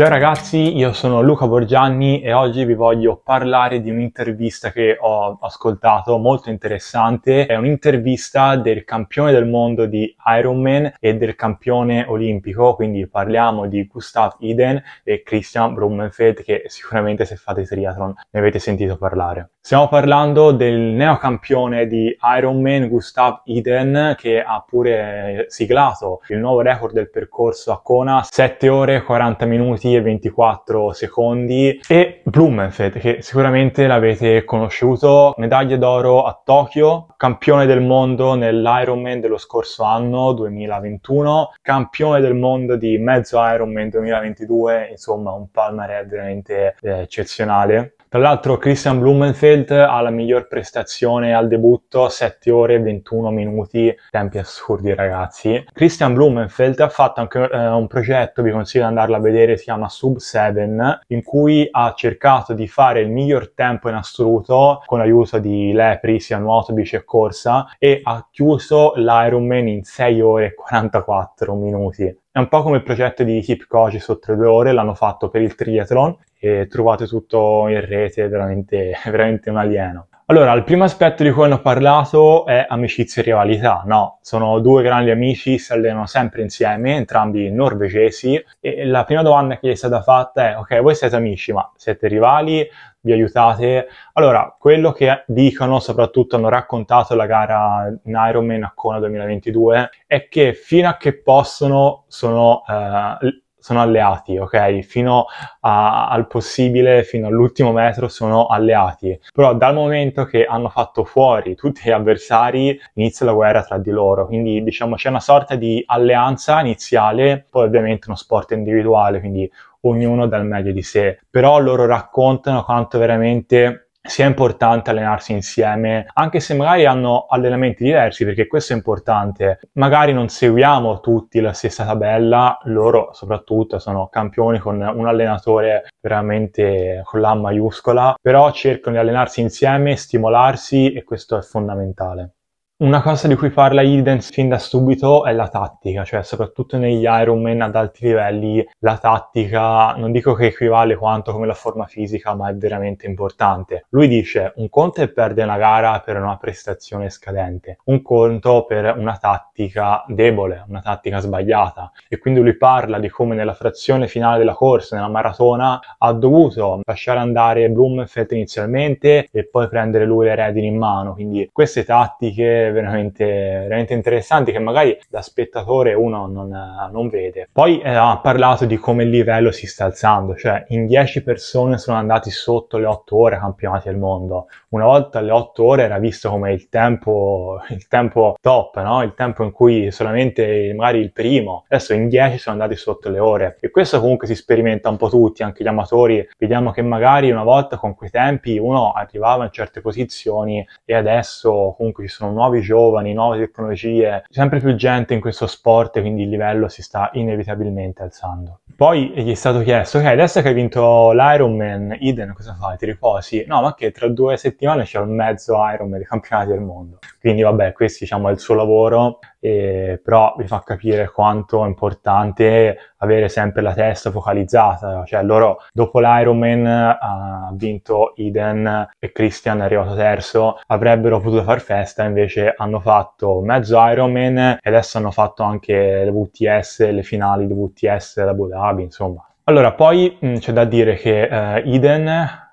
Ciao ragazzi, io sono Luca Borgianni e oggi vi voglio parlare di un'intervista che ho ascoltato molto interessante. È un'intervista del campione del mondo di Ironman e del campione olimpico, quindi parliamo di Gustav Iden e Christian Brummenfeld che sicuramente se fate triathlon ne avete sentito parlare. Stiamo parlando del neocampione di Ironman Gustav Iden che ha pure siglato il nuovo record del percorso a Kona, 7 ore e 40 minuti minuti e 24 secondi e Blumenfeld che sicuramente l'avete conosciuto, medaglia d'oro a Tokyo, campione del mondo nell'Ironman dello scorso anno 2021, campione del mondo di mezzo Ironman 2022, insomma un palmarès veramente eh, eccezionale. Tra l'altro Christian Blumenfeld ha la miglior prestazione al debutto, 7 ore e 21 minuti, tempi assurdi ragazzi. Christian Blumenfeld ha fatto anche eh, un progetto, vi consiglio di andarlo a vedere, si chiama Sub 7, in cui ha cercato di fare il miglior tempo in assoluto con l'aiuto di lepri, sia nuoto, bici e corsa, e ha chiuso l'Ironman in 6 ore e 44 minuti. È un po' come il progetto di Hip Coach sotto le due ore, l'hanno fatto per il triathlon e trovate tutto in rete, è veramente, veramente un alieno. Allora, il primo aspetto di cui hanno parlato è amicizia e rivalità, no? Sono due grandi amici, si allenano sempre insieme, entrambi norvegesi, e la prima domanda che gli è stata fatta è, ok, voi siete amici, ma siete rivali? Vi aiutate? Allora, quello che dicono, soprattutto hanno raccontato la gara in Ironman a Kona 2022, è che fino a che possono sono... Eh, sono alleati, ok? Fino a, al possibile, fino all'ultimo metro sono alleati. Però dal momento che hanno fatto fuori tutti gli avversari, inizia la guerra tra di loro. Quindi diciamo c'è una sorta di alleanza iniziale, poi ovviamente uno sport individuale, quindi ognuno dal meglio di sé. Però loro raccontano quanto veramente sia importante allenarsi insieme, anche se magari hanno allenamenti diversi, perché questo è importante. Magari non seguiamo tutti la stessa tabella, loro soprattutto sono campioni con un allenatore veramente con la maiuscola, però cercano di allenarsi insieme, stimolarsi e questo è fondamentale. Una cosa di cui parla Hiddens fin da subito è la tattica, cioè soprattutto negli Ironman ad alti livelli la tattica non dico che equivale quanto come la forma fisica, ma è veramente importante. Lui dice un conto è perdere una gara per una prestazione scadente, un conto per una tattica debole, una tattica sbagliata e quindi lui parla di come nella frazione finale della corsa, nella maratona, ha dovuto lasciare andare Blumenfeld inizialmente e poi prendere lui le redini in mano, quindi queste tattiche veramente, veramente interessanti che magari da spettatore uno non, non vede. Poi eh, ha parlato di come il livello si sta alzando, cioè in 10 persone sono andati sotto le 8 ore campionati al mondo. Una volta le 8 ore era visto come il tempo, il tempo top, no? il tempo in cui solamente magari il primo, adesso in 10 sono andati sotto le ore e questo comunque si sperimenta un po' tutti, anche gli amatori, vediamo che magari una volta con quei tempi uno arrivava in certe posizioni e adesso comunque ci sono nuovi nuovi giovani, nuove tecnologie, sempre più gente in questo sport, quindi il livello si sta inevitabilmente alzando. Poi gli è stato chiesto, ok, adesso che hai vinto l'Ironman, Eden, cosa fai? Ti riposi? No, ma che tra due settimane c'è il mezzo Ironman dei campionati del mondo. Quindi vabbè, questo diciamo è il suo lavoro, eh, però vi fa capire quanto è importante avere sempre la testa focalizzata. Cioè loro dopo l'Ironman ha vinto Eden e Christian è arrivato terzo, avrebbero potuto far festa, invece hanno fatto mezzo Ironman e adesso hanno fatto anche le VTS, le finali di VTS da Abu Dhabi, insomma. Allora, poi mh, c'è da dire che eh, Eden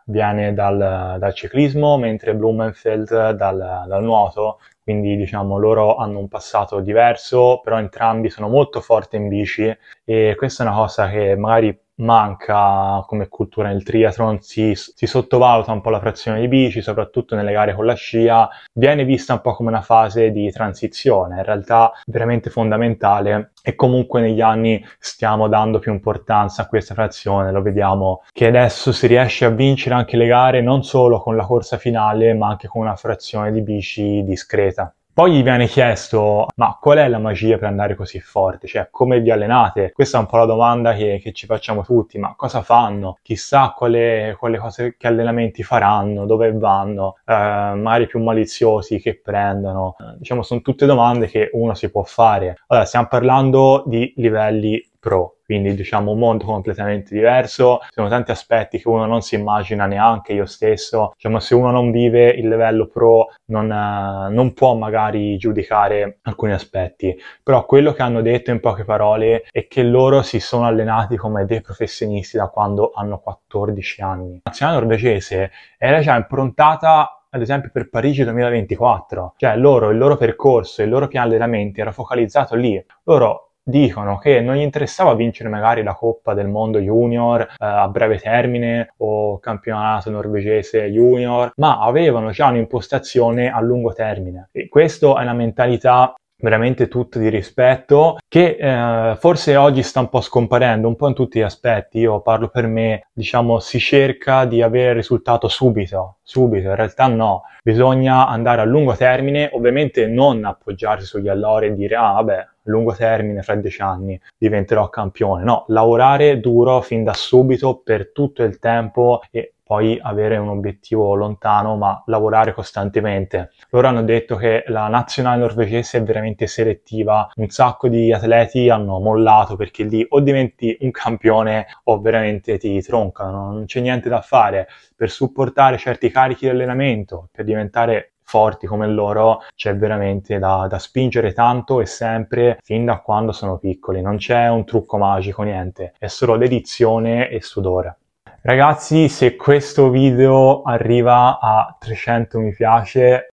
viene dal, dal ciclismo, mentre Blumenfeld dal, dal nuoto, quindi diciamo loro hanno un passato diverso, però entrambi sono molto forti in bici e questa è una cosa che magari manca come cultura nel triathlon, si, si, sottovaluta un po' la frazione di bici, soprattutto nelle gare con la scia, viene vista un po' come una fase di transizione, in realtà veramente fondamentale e comunque negli anni stiamo dando più importanza a questa frazione, lo vediamo che adesso si riesce a vincere anche le gare non solo con la corsa finale ma anche con una frazione di bici discreta. Poi gli viene chiesto, ma qual è la magia per andare così forte? Cioè, come vi allenate? Questa è un po' la domanda che, che ci facciamo tutti, ma cosa fanno? Chissà quale, quale cose, che allenamenti faranno, dove vanno, eh, magari più maliziosi che prendono. Diciamo, sono tutte domande che uno si può fare. Allora, stiamo parlando di livelli Pro, quindi diciamo un mondo completamente diverso, ci sono tanti aspetti che uno non si immagina neanche io stesso, diciamo se uno non vive il livello Pro non, eh, non può magari giudicare alcuni aspetti, però quello che hanno detto in poche parole è che loro si sono allenati come dei professionisti da quando hanno 14 anni. La nazionale norvegese era già improntata ad esempio per Parigi 2024, cioè loro, il loro percorso, il loro piano di allenamenti era focalizzato lì, loro dicono che non gli interessava vincere magari la Coppa del Mondo Junior eh, a breve termine o campionato norvegese junior, ma avevano già un'impostazione a lungo termine. E questa è una mentalità veramente tutta di rispetto che eh, forse oggi sta un po' scomparendo un po' in tutti gli aspetti io parlo per me diciamo si cerca di avere il risultato subito subito in realtà no bisogna andare a lungo termine ovviamente non appoggiarsi sugli allori e dire ah vabbè lungo termine, fra dieci anni diventerò campione, no, lavorare duro fin da subito per tutto il tempo e poi avere un obiettivo lontano, ma lavorare costantemente. Loro hanno detto che la nazionale norvegese è veramente selettiva, un sacco di atleti hanno mollato perché lì o diventi un campione o veramente ti troncano, non c'è niente da fare. Per supportare certi carichi di allenamento, per diventare forti come loro c'è veramente da, da, spingere tanto e sempre fin da quando sono piccoli. Non c'è un trucco magico, niente, è solo dedizione e sudore. Ragazzi, se questo video arriva a 300 mi piace,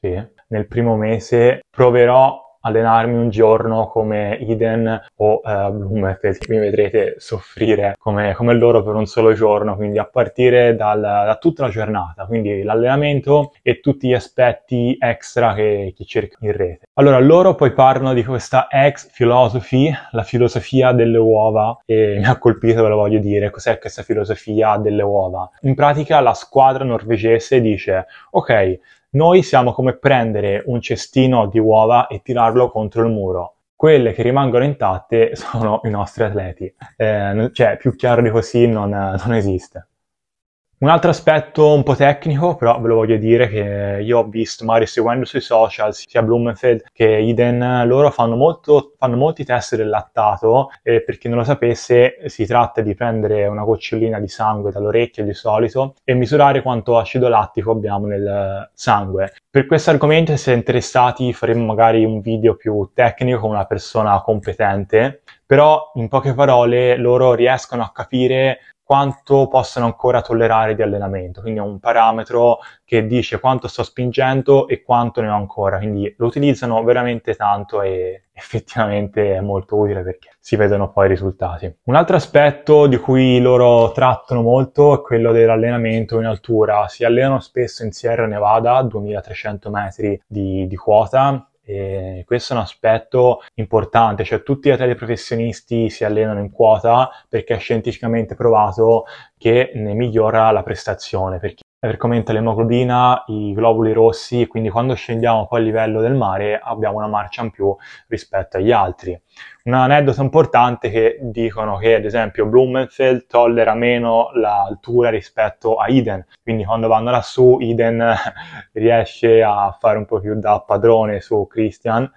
sì, nel primo mese proverò allenarmi un giorno come Eden o eh, Bloomer, che mi vedrete soffrire come, come, loro per un solo giorno, quindi a partire dal, da tutta la giornata, quindi l'allenamento e tutti gli aspetti extra che, che cerca in rete. Allora, loro poi parlano di questa ex philosophy, la filosofia delle uova, e mi ha colpito, ve lo voglio dire, cos'è questa filosofia delle uova? In pratica la squadra norvegese dice, ok, noi siamo come prendere un cestino di uova e tirarlo contro il muro. Quelle che rimangono intatte sono i nostri atleti. Eh, cioè, più chiaro di così non, non esiste. Un altro aspetto un po' tecnico, però ve lo voglio dire, che io ho visto, magari seguendo sui social, sia Blumenfeld che Iden, loro fanno, molto, fanno molti test del lattato, eh, per chi non lo sapesse si tratta di prendere una gocciolina di sangue dall'orecchio di solito e misurare quanto acido lattico abbiamo nel sangue. Per questo argomento, se siete interessati, faremo magari un video più tecnico con una persona competente, però in poche parole loro riescono a capire quanto possono ancora tollerare di allenamento, quindi è un parametro che dice quanto sto spingendo e quanto ne ho ancora, quindi lo utilizzano veramente tanto e effettivamente è molto utile perché si vedono poi i risultati. Un altro aspetto di cui loro trattano molto è quello dell'allenamento in altura, si allenano spesso in Sierra Nevada, 2300 metri di, di quota, e questo è un aspetto importante, cioè tutti gli atleti professionisti si allenano in quota perché è scientificamente provato che ne migliora la prestazione, perché aumenta l'emoglobina, i globuli rossi e quindi quando scendiamo poi a livello del mare abbiamo una marcia in più rispetto agli altri. Un aneddoto importante che dicono che ad esempio Blumenfeld tollera meno l'altura rispetto a Eden, quindi quando vanno lassù Eden riesce a fare un po' più da padrone su Christian,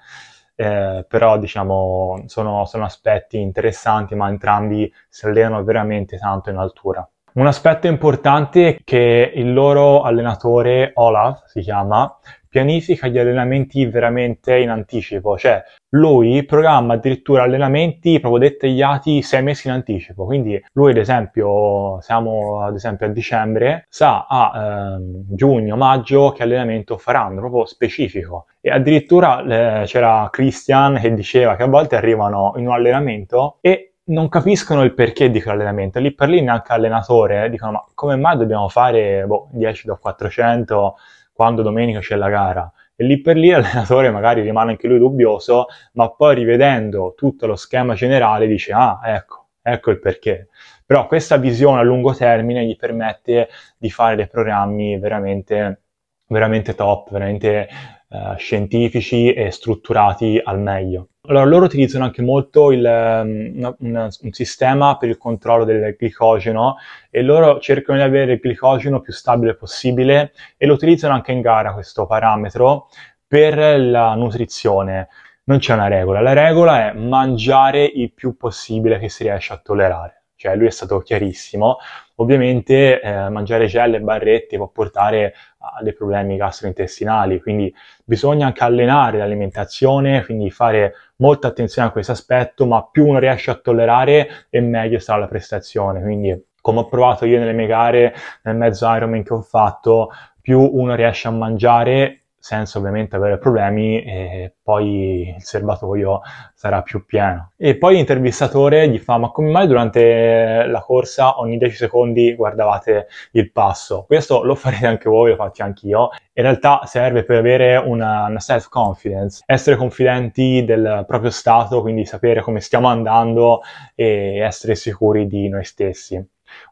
eh, però diciamo sono, sono aspetti interessanti ma entrambi si allenano veramente tanto in altura. Un aspetto importante è che il loro allenatore, Olaf si chiama, pianifica gli allenamenti veramente in anticipo, cioè lui programma addirittura allenamenti proprio dettagliati sei mesi in anticipo, quindi lui ad esempio, siamo ad esempio a dicembre, sa a ah, eh, giugno, maggio che allenamento faranno, proprio specifico. E addirittura eh, c'era Christian che diceva che a volte arrivano in un allenamento e non capiscono il perché di quell'allenamento. Lì per lì neanche allenatore eh, dicono ma come mai dobbiamo fare boh, 10 da 400 quando domenica c'è la gara? E lì per lì l'allenatore magari rimane anche lui dubbioso, ma poi rivedendo tutto lo schema generale dice ah ecco, ecco il perché. Però questa visione a lungo termine gli permette di fare dei programmi veramente, veramente top, veramente eh, scientifici e strutturati al meglio. Allora, loro utilizzano anche molto il, un, ehm, un, un, sistema per il controllo del glicogeno e loro cercano di avere il glicogeno più stabile possibile e lo utilizzano anche in gara questo parametro per la nutrizione. Non c'è una regola, la regola è mangiare il più possibile che si riesce a tollerare cioè lui è stato chiarissimo. Ovviamente eh, mangiare gel e barrette può portare a dei problemi gastrointestinali, quindi bisogna anche allenare l'alimentazione, quindi fare molta attenzione a questo aspetto, ma più uno riesce a tollerare e meglio sarà la prestazione. Quindi come ho provato io nelle mie gare, nel mezzo Ironman che ho fatto, più uno riesce a mangiare senza ovviamente avere problemi e poi il serbatoio sarà più pieno. E poi l'intervistatore gli fa ma come mai durante la corsa ogni 10 secondi guardavate il passo? Questo lo farete anche voi, lo faccio anch'io. In realtà serve per avere una, una self confidence, essere confidenti del proprio stato, quindi sapere come stiamo andando e essere sicuri di noi stessi.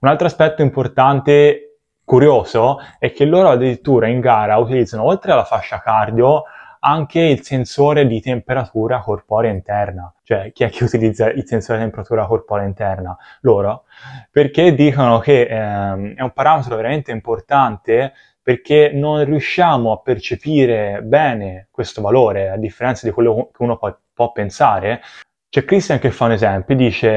Un altro aspetto importante curioso è che loro addirittura in gara utilizzano oltre alla fascia cardio anche il sensore di temperatura corporea interna. Cioè, chi è che utilizza il sensore di temperatura corporea interna? Loro. Perché dicono che ehm, è un parametro veramente importante perché non riusciamo a percepire bene questo valore, a differenza di quello che uno può, può pensare. C'è Christian che fa un esempio, dice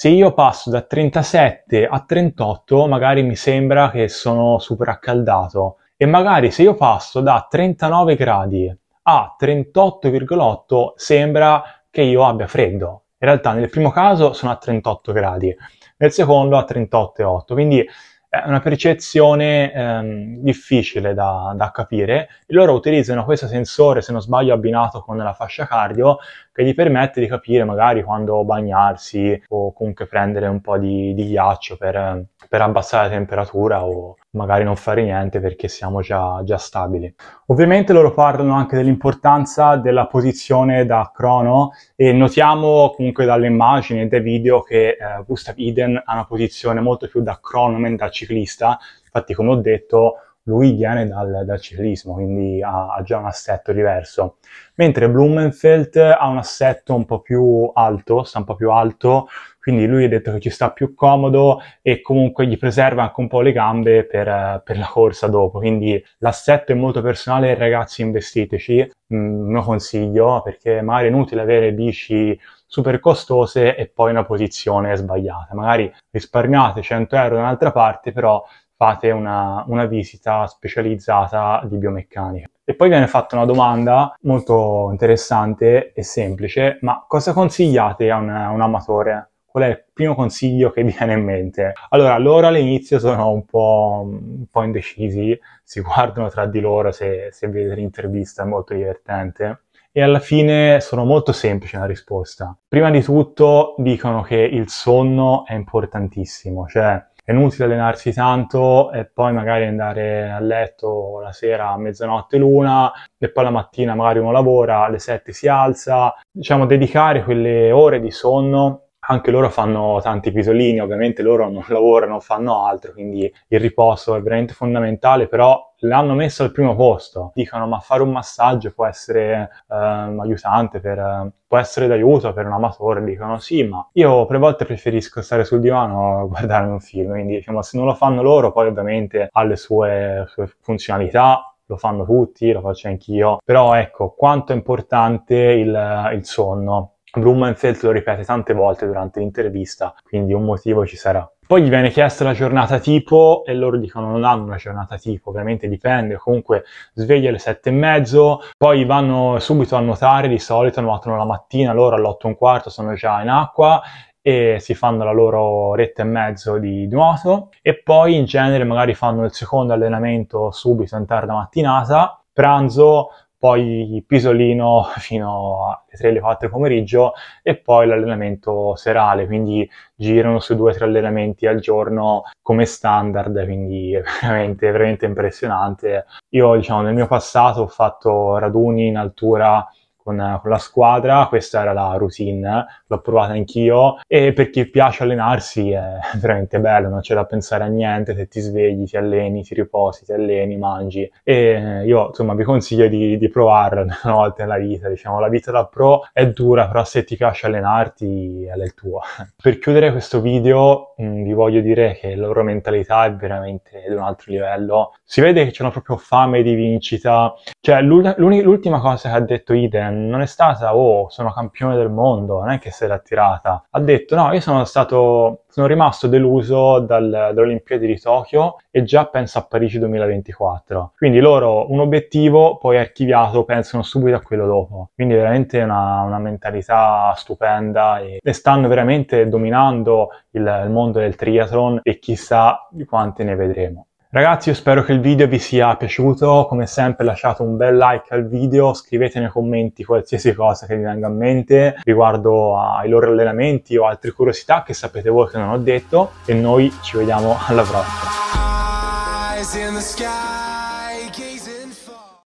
se io passo da 37 a 38 magari mi sembra che sono super accaldato e magari se io passo da 39 gradi a 38,8 sembra che io abbia freddo. In realtà nel primo caso sono a 38 gradi, nel secondo a 38,8, quindi è una percezione ehm, difficile da, da capire. E loro utilizzano questo sensore, se non sbaglio abbinato con la fascia cardio, che gli permette di capire magari quando bagnarsi o comunque prendere un po' di, di ghiaccio per, per abbassare la temperatura o, magari non fare niente perché siamo già, già, stabili. Ovviamente loro parlano anche dell'importanza della posizione da crono e notiamo comunque dalle immagini e dai video che eh, Gustav Iden ha una posizione molto più da cronoman da ciclista, infatti come ho detto lui viene dal, dal ciclismo, quindi ha, ha, già un assetto diverso. Mentre Blumenfeld ha un assetto un po' più alto, sta un po' più alto, quindi lui ha detto che ci sta più comodo e comunque gli preserva anche un po' le gambe per, per la corsa dopo. Quindi l'assetto è molto personale, ragazzi investiteci, mm, lo consiglio, perché magari è inutile avere bici super costose e poi una posizione sbagliata. Magari risparmiate 100 euro da un'altra parte, però fate una, una visita specializzata di biomeccanica. E poi viene fatta una domanda molto interessante e semplice, ma cosa consigliate a un, a un amatore? qual è il primo consiglio che viene in mente? Allora, loro all'inizio sono un po', un po indecisi, si guardano tra di loro se, se vedete l'intervista, è molto divertente. E alla fine sono molto semplici la risposta. Prima di tutto dicono che il sonno è importantissimo, cioè è inutile allenarsi tanto e poi magari andare a letto la sera a mezzanotte l'una e poi la mattina magari uno lavora, alle 7 si alza, diciamo dedicare quelle ore di sonno anche loro fanno tanti pisolini, ovviamente loro non lavorano, non fanno altro, quindi il riposo è veramente fondamentale, però l'hanno messo al primo posto. Dicono ma fare un massaggio può essere eh, aiutante, per, può essere d'aiuto per un amatore. Dicono sì, ma io tre volte preferisco stare sul divano a guardare un film, quindi diciamo se non lo fanno loro poi ovviamente ha le sue, sue funzionalità, lo fanno tutti, lo faccio anch'io, però ecco quanto è importante il, il sonno Blumenfeld lo ripete tante volte durante l'intervista, quindi un motivo ci sarà. Poi gli viene chiesta la giornata tipo e loro dicono non hanno una giornata tipo, ovviamente dipende, comunque sveglia alle sette e mezzo, poi vanno subito a nuotare, di solito nuotano la mattina, loro alle otto e un quarto sono già in acqua e si fanno la loro retta e mezzo di nuoto e poi in genere magari fanno il secondo allenamento subito in tarda mattinata, pranzo, poi pisolino fino alle 3-4 alle pomeriggio e poi l'allenamento serale, quindi girano su due o tre allenamenti al giorno come standard, quindi è veramente, veramente impressionante. Io diciamo nel mio passato ho fatto raduni in altura con, con la squadra, questa era la routine, l'ho provata anch'io e per chi piace allenarsi è veramente bello, non c'è da pensare a niente, se ti svegli, ti alleni, ti riposi, ti alleni, mangi e eh, io insomma vi consiglio di, di provarla una volta nella vita, diciamo la vita da pro è dura, però se ti piace allenarti è del tuo. Per chiudere questo video mh, mm, vi voglio dire che la loro mentalità è veramente di un altro livello, si vede che c'è una proprio fame di vincita, cioè l'ultima cosa che ha detto Idem non è stata oh sono campione del mondo, non è che se l'ha tirata. Ha detto no, io sono stato, sono rimasto deluso dal, dalle Olimpiadi di Tokyo e già penso a Parigi 2024. Quindi loro un obiettivo poi archiviato pensano subito a quello dopo. Quindi veramente una, una mentalità stupenda e, e, stanno veramente dominando il, il mondo del triathlon e chissà di quante ne vedremo. Ragazzi io spero che il video vi sia piaciuto, come sempre lasciate un bel like al video, scrivete nei commenti qualsiasi cosa che vi venga a mente riguardo ai loro allenamenti o altre curiosità che sapete voi che non ho detto e noi ci vediamo alla prossima.